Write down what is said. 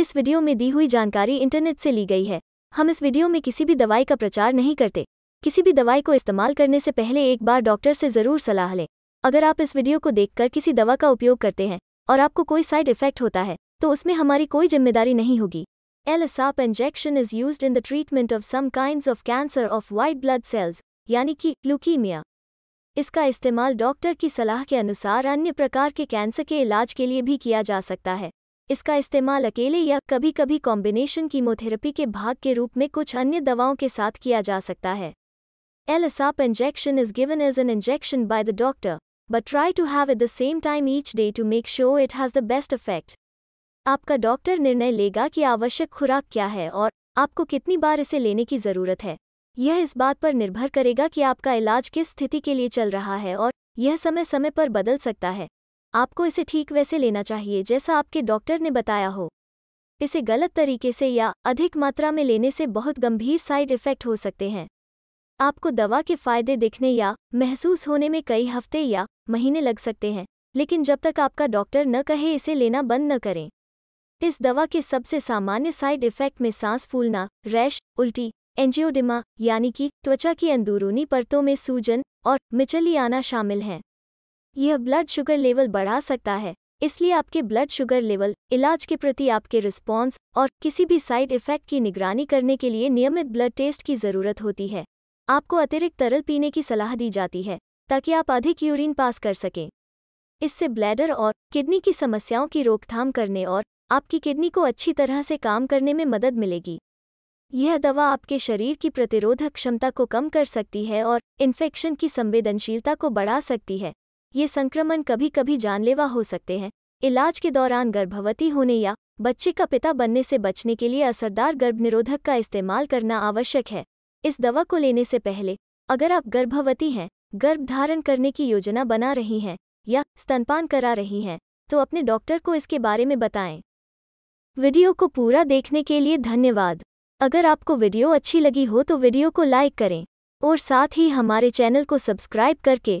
इस वीडियो में दी हुई जानकारी इंटरनेट से ली गई है हम इस वीडियो में किसी भी दवाई का प्रचार नहीं करते किसी भी दवाई को इस्तेमाल करने से पहले एक बार डॉक्टर से ज़रूर सलाह लें अगर आप इस वीडियो को देखकर किसी दवा का उपयोग करते हैं और आपको कोई साइड इफेक्ट होता है तो उसमें हमारी कोई जिम्मेदारी नहीं होगी एलसाप injection is used in the treatment of some kind of cancer of white blood cells यानी कि लुकीमिया इसका इस्तेमाल डॉक्टर की सलाह के अनुसार अन्य प्रकार के कैंसर के इलाज के लिए भी किया जा सकता है इसका इस्तेमाल अकेले या कभी कभी कॉम्बिनेशन कीमोथेरेपी के भाग के रूप में कुछ अन्य दवाओं के साथ किया जा सकता है L injection is given as an injection by the doctor but try to have at the same time each day to make sure it has the best effect आपका डॉक्टर निर्णय लेगा कि आवश्यक खुराक क्या है और आपको कितनी बार इसे लेने की ज़रूरत है यह इस बात पर निर्भर करेगा कि आपका इलाज किस स्थिति के लिए चल रहा है और यह समय समय पर बदल सकता है आपको इसे ठीक वैसे लेना चाहिए जैसा आपके डॉक्टर ने बताया हो इसे गलत तरीके से या अधिक मात्रा में लेने से बहुत गंभीर साइड इफ़ेक्ट हो सकते हैं आपको दवा के फायदे दिखने या महसूस होने में कई हफ्ते या महीने लग सकते हैं लेकिन जब तक आपका डॉक्टर न कहे इसे लेना बंद न करें इस दवा के सबसे सामान्य साइड इफ़ेक्ट में सांस फूलना रैश उल्टी एंजियोडिमा यानी कि त्वचा की अंदरूनी परतों में सूजन और मिचली आना शामिल हैं यह ब्लड शुगर लेवल बढ़ा सकता है इसलिए आपके ब्लड शुगर लेवल इलाज के प्रति आपके रिस्पॉन्स और किसी भी साइड इफेक्ट की निगरानी करने के लिए नियमित ब्लड टेस्ट की ज़रूरत होती है आपको अतिरिक्त तरल पीने की सलाह दी जाती है ताकि आप अधिक यूरिन पास कर सकें इससे ब्लैडर और किडनी की समस्याओं की रोकथाम करने और आपकी किडनी को अच्छी तरह से काम करने में मदद मिलेगी यह दवा आपके शरीर की प्रतिरोधक क्षमता को कम कर सकती है और इन्फेक्शन की संवेदनशीलता को बढ़ा सकती है ये संक्रमण कभी कभी जानलेवा हो सकते हैं इलाज के दौरान गर्भवती होने या बच्चे का पिता बनने से बचने के लिए असरदार गर्भनिरोधक का इस्तेमाल करना आवश्यक है इस दवा को लेने से पहले अगर आप गर्भवती हैं गर्भ धारण करने की योजना बना रही हैं या स्तनपान करा रही हैं तो अपने डॉक्टर को इसके बारे में बताएं वीडियो को पूरा देखने के लिए धन्यवाद अगर आपको वीडियो अच्छी लगी हो तो वीडियो को लाइक करें और साथ ही हमारे चैनल को सब्सक्राइब करके